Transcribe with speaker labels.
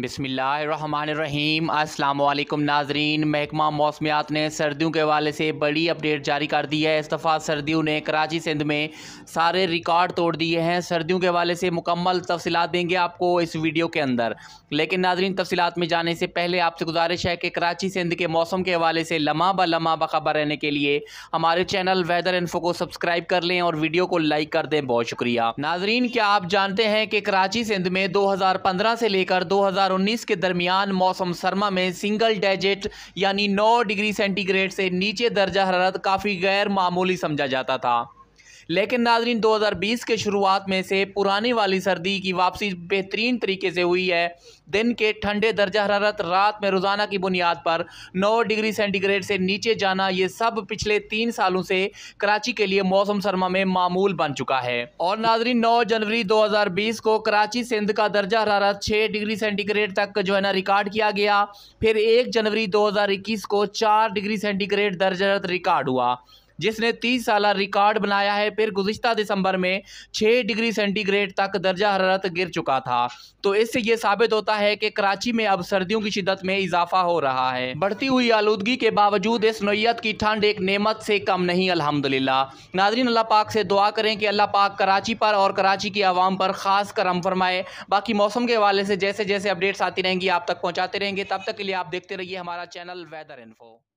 Speaker 1: बिसमीम् अल्लाम नाजरीन महकमा मौसमियात ने सर्दियों के हवाले से बड़ी अपडेट जारी कर दी है इस दफ़ा सर्दियों ने कराची सिंध में सारे रिकॉर्ड तोड़ दिए हैं सर्दियों के हवाले से मुकम्मल तफसलत देंगे आपको इस वीडियो के अंदर लेकिन नाजरीन तफसलत में जाने से पहले आपसे गुजारिश है कि कराची सिंध के मौसम के हवाले से लम्हा ब लम्हा बखबर रहने के लिए हमारे चैनल वेदर इन्फो को सब्सक्राइब कर लें और वीडियो को लाइक कर दें बहुत शुक्रिया नाजरीन क्या आप जानते हैं कि कराची सिंध में दो से लेकर दो 2019 के दरमियान मौसम सरमा में सिंगल डिजिट यानी 9 डिग्री सेंटीग्रेड से नीचे दर्जा हरारत काफ़ी गैर मामूली समझा जाता था लेकिन नाजरीन 2020 के शुरुआत में से पुरानी वाली सर्दी की वापसी बेहतरीन तरीके से हुई है दिन के ठंडे दर्जा हरारत रात में रोज़ाना की बुनियाद पर 9 डिग्री सेंटीग्रेड से नीचे जाना ये सब पिछले तीन सालों से कराची के लिए मौसम सरमा में मामूल बन चुका है और नाजरीन 9 जनवरी 2020 को कराची सिंध का दर्जा हरारत 6 डिग्री सेंटीग्रेड तक जो है ना रिकॉर्ड किया गया फिर एक जनवरी दो को चार डिग्री सेंटीग्रेड दर्जा रिकॉर्ड हुआ जिसने तीस साल रिकॉर्ड बनाया है फिर गुजशत दिसंबर में छः डिग्री सेंटीग्रेड तक दर्जा हरारत गिर चुका था तो इससे ये साबित होता है कि कराची में अब सर्दियों की शिदत में इजाफा हो रहा है बढ़ती हुई आलूदगी के बावजूद इस नोयत की ठंड एक नियमत से कम नहीं अलहमदिल्ला नाजरीन अल्लाह पाक से दुआ करें कि अल्लाह पाक कराची पर और कराची की आवाम पर ख़ास करम फरमाए बाकी मौसम के हवाले से जैसे जैसे अपडेट्स आती रहेंगी आप तक पहुँचाते रहेंगे तब तक के लिए आप देखते रहिए हमारा चैनल वेदर इन्फो